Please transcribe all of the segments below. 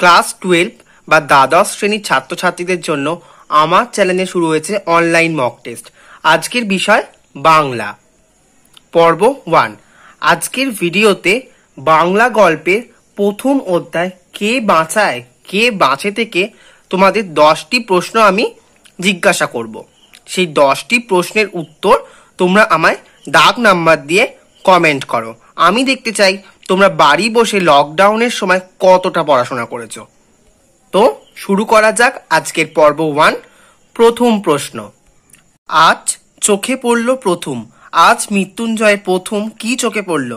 class twelve বা দ্বাদশ শ্রেণীর ছাত্রছাত্রীদের জন্য আমার চ্যানেলে শুরু হয়েছে অনলাইন মক টেস্ট আজকের বিষয় বাংলা পর্ব ওয়ান আজকের ভিডিওতে বাংলা গল্পের প্রথম অধ্যায় কে বাঁচায় কে বাঁচে থেকে তোমাদের দশটি প্রশ্ন আমি জিজ্ঞাসা করব সেই দশটি প্রশ্নের উত্তর তোমরা আমায় ডাক নাম্বার দিয়ে কমেন্ট করো আমি দেখতে চাই তোমরা বাড়ি বসে লকডাউনের সময় কতটা পড়াশোনা করেছো তো শুরু করা যাক আজকের পর্ব ওয়ান প্রথম প্রশ্ন আজ চোখে পড়ল প্রথম আজ মৃত্যুঞ্জয়ের প্রথম কি চোখে পড়ল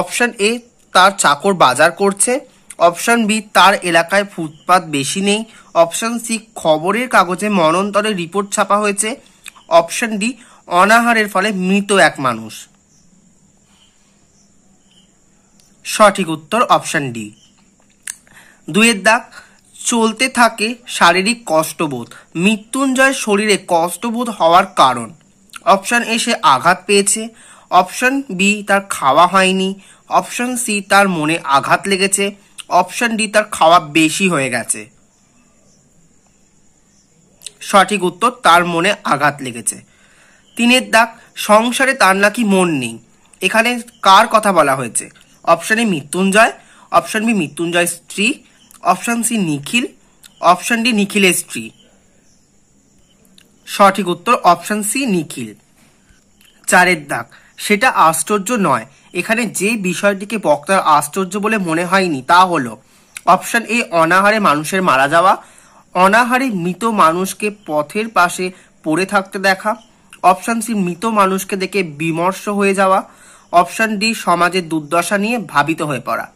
অপশান এ তার চাকর বাজার করছে অপশান বি তার এলাকায় ফুটপাত বেশি নেই অপশান সি খবরের কাগজে মনন্তরে রিপোর্ট ছাপা হয়েছে অপশান ডি অনাহারের ফলে মৃত এক মানুষ সঠিক উত্তর অপশান ডি দুয়ের দাগ চলতে থাকে শারীরিক কষ্টবোধ মৃত্যুঞ্জয়ের শরীরে কষ্টবোধ হওয়ার কারণ অপশান এ সে আঘাত পেয়েছে অপশান বি তার খাওয়া হয়নি অপশান সি তার মনে আঘাত লেগেছে অপশান ডি তার খাওয়া বেশি হয়ে গেছে সঠিক উত্তর তার মনে আঘাত লেগেছে তিনের দাগ সংসারে তার নাকি মন নেই এখানে কার কথা বলা হয়েছে option A Mrityunjoy option B Mrityunjoy স্ত্রী option C Nikhil option D নিখিলের স্ত্রী সঠিক উত্তর অপশন সি নিখিল চারের দাগ সেটা আশ্চর্য নয় এখানে যে বিষয়টিকে বক্তার আশ্চর্য বলে মনে হয়নি তা হলো অপশান এ অনাহারে মানুষের মারা যাওয়া অনাহারে মৃত মানুষকে পথের পাশে পড়ে থাকতে দেখা অপশান সি মৃত মানুষকে দেখে বিমর্ষ হয়ে যাওয়া অপশন ডি সমাজের দুর্দশা নিয়ে ভাবিত হয়ে পড়া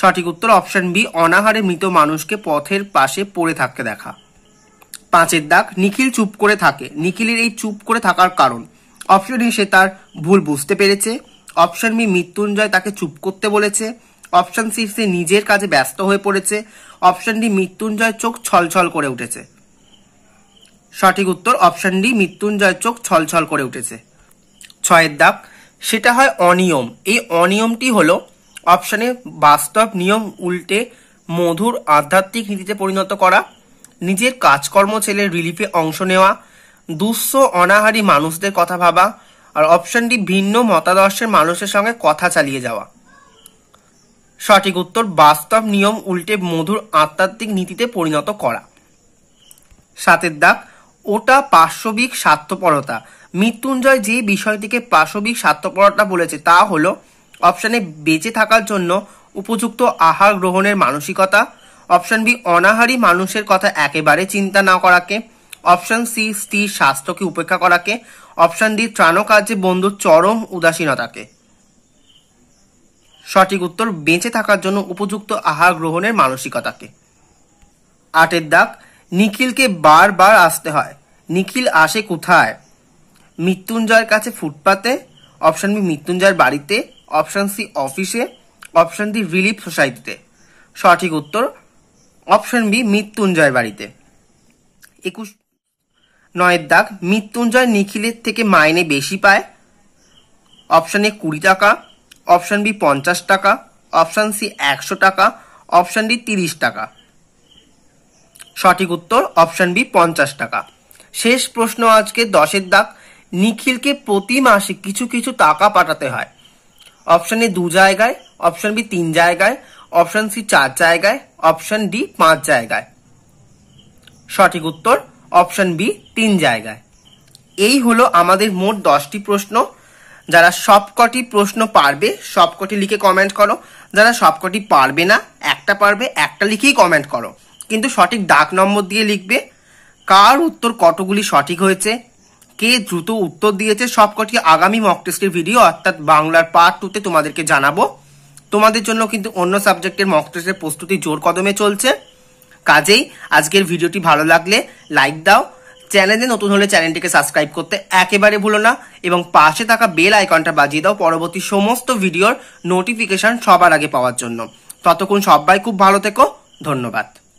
সঠিক উত্তর অপশন বি অনাহারে মৃত মানুষকে পথের পাশে পড়ে থাকতে দেখা পাঁচের দাগ নিখিল চুপ করে থাকে নিখিলের এই চুপ করে থাকার কারণ অপশন সে তার ভুল বুঝতে পেরেছে অপশন বি মৃত্যুঞ্জয় তাকে চুপ করতে বলেছে অপশন সি সে নিজের কাজে ব্যস্ত হয়ে পড়েছে অপশন ডি মৃত্যুঞ্জয় চোখ ছলছল করে উঠেছে সঠিক উত্তর অপশন ডি মৃত্যুঞ্জয় চোখ ছলছল করে উঠেছে ছয়ের দাগ সেটা হয় অনিয়ম এই অনিয়মটি হলো অপশানে বাস্তব নিয়ম উল্টে মধুর আধ্যাত্মিক নীতিতে পরিণত করা নিজের কাজকর্ম ছেলে রিলিফে অংশ নেওয়া দুঃস্থ অনাহারী মানুষদের কথা ভাবা আর অপশানটি ভিন্ন মতাদর্শের মানুষের সঙ্গে কথা চালিয়ে যাওয়া সঠিক উত্তর বাস্তব নিয়ম উল্টে মধুর আধ্যাত্মিক নীতিতে পরিণত করা সাতের দাগ ওটা পার্শ্ববিক স্বার্থপরতা মৃত্যুঞ্জয় যে বিষয়টিকে পাশবিক স্বার্থপরতা বলেছে তা হল অপশানে বেঁচে থাকার জন্য উপযুক্ত আহার গ্রহণের মানসিকতা অপশান বি অনাহারী মানুষের কথা একেবারে চিন্তা না করাকে অপশান সি স্ত্রীর স্বাস্থ্যকে উপেক্ষা করাকে অপশান ডি ত্রাণকার্যে বন্ধুর চরম উদাসীনতাকে সঠিক উত্তর বেঁচে থাকার জন্য উপযুক্ত আহার গ্রহণের মানসিকতাকে আটের দাগ নিখিলকে বারবার আসতে হয় নিখিল আসে কোথায় মৃত্যুঞ্জয়ের কাছে ফুটপাতে অপশন বি মৃত্যুঞ্জয়ের বাড়িতে অপশন সি অফিসে অপশন ডি রিলিফ সোসাইটিতে সঠিক উত্তর অপশন বি মৃত্যুঞ্জয়ের বাড়িতে একুশ নয়ের দাগ মৃত্যুঞ্জয় নিখিলের থেকে মাইনে বেশি পায় অপশন এ কুড়ি টাকা অপশন বি পঞ্চাশ টাকা অপশন সি একশো টাকা অপশন ডি তিরিশ টাকা সঠিক উত্তর অপশন বি পঞ্চাশ টাকা শেষ প্রশ্ন আজকে দশের দাগ নিখিলকে প্রতি মাসে কিছু কিছু টাকা পাঠাতে হয় অপশন এ দু জায়গায় অপশন বি তিন জায়গায় অপশন সি চার জায়গায় অপশন ডি পাঁচ জায়গায় সঠিক উত্তর অপশন বি তিন জায়গায় এই হলো আমাদের মোট দশটি প্রশ্ন যারা সবকটি প্রশ্ন পারবে সবকটি লিখে কমেন্ট করো যারা সবকটি পারবে না একটা পারবে একটা লিখেই কমেন্ট করো কিন্তু সঠিক ডাক নম্বর দিয়ে লিখবে কার উত্তর কতগুলি সঠিক হয়েছে কে দ্রুত উত্তর দিয়েছে সবকটি আগামী মক টেস্টের ভিডিও অর্থাৎ বাংলার পার্ট টুতে তোমাদেরকে জানাবো তোমাদের জন্য কিন্তু অন্য সাবজেক্টের মক টেস্টের প্রস্তুতি জোর কদমে চলছে কাজেই আজকের ভিডিওটি ভালো লাগলে লাইক দাও চ্যানেলে নতুন হলে চ্যানেলটিকে সাবস্ক্রাইব করতে একেবারে ভুলো না এবং পাশে থাকা বেল আইকনটা বাজিয়ে দাও পরবর্তী সমস্ত ভিডিওর নোটিফিকেশন সবার আগে পাওয়ার জন্য ততক্ষণ সবাই খুব ভালো থেকো ধন্যবাদ